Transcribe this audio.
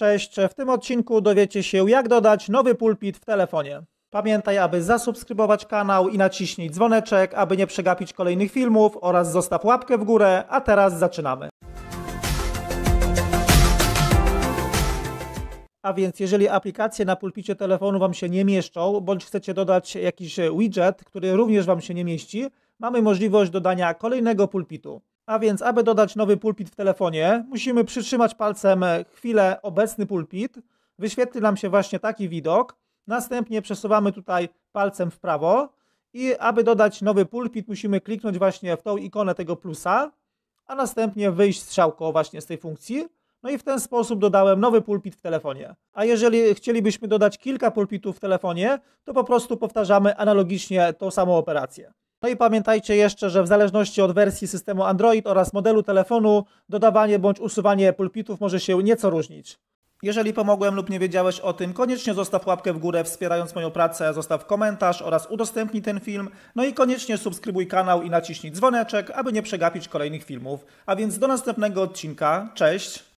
Cześć, w tym odcinku dowiecie się jak dodać nowy pulpit w telefonie. Pamiętaj, aby zasubskrybować kanał i naciśnij dzwoneczek, aby nie przegapić kolejnych filmów oraz zostaw łapkę w górę, a teraz zaczynamy. A więc jeżeli aplikacje na pulpicie telefonu Wam się nie mieszczą, bądź chcecie dodać jakiś widget, który również Wam się nie mieści, mamy możliwość dodania kolejnego pulpitu. A więc, aby dodać nowy pulpit w telefonie, musimy przytrzymać palcem e, chwilę obecny pulpit. Wyświetli nam się właśnie taki widok. Następnie przesuwamy tutaj palcem w prawo i aby dodać nowy pulpit musimy kliknąć właśnie w tą ikonę tego plusa, a następnie wyjść strzałką właśnie z tej funkcji. No i w ten sposób dodałem nowy pulpit w telefonie. A jeżeli chcielibyśmy dodać kilka pulpitów w telefonie, to po prostu powtarzamy analogicznie tą samą operację. No i pamiętajcie jeszcze, że w zależności od wersji systemu Android oraz modelu telefonu, dodawanie bądź usuwanie pulpitów może się nieco różnić. Jeżeli pomogłem lub nie wiedziałeś o tym, koniecznie zostaw łapkę w górę wspierając moją pracę, zostaw komentarz oraz udostępnij ten film, no i koniecznie subskrybuj kanał i naciśnij dzwoneczek, aby nie przegapić kolejnych filmów. A więc do następnego odcinka, cześć!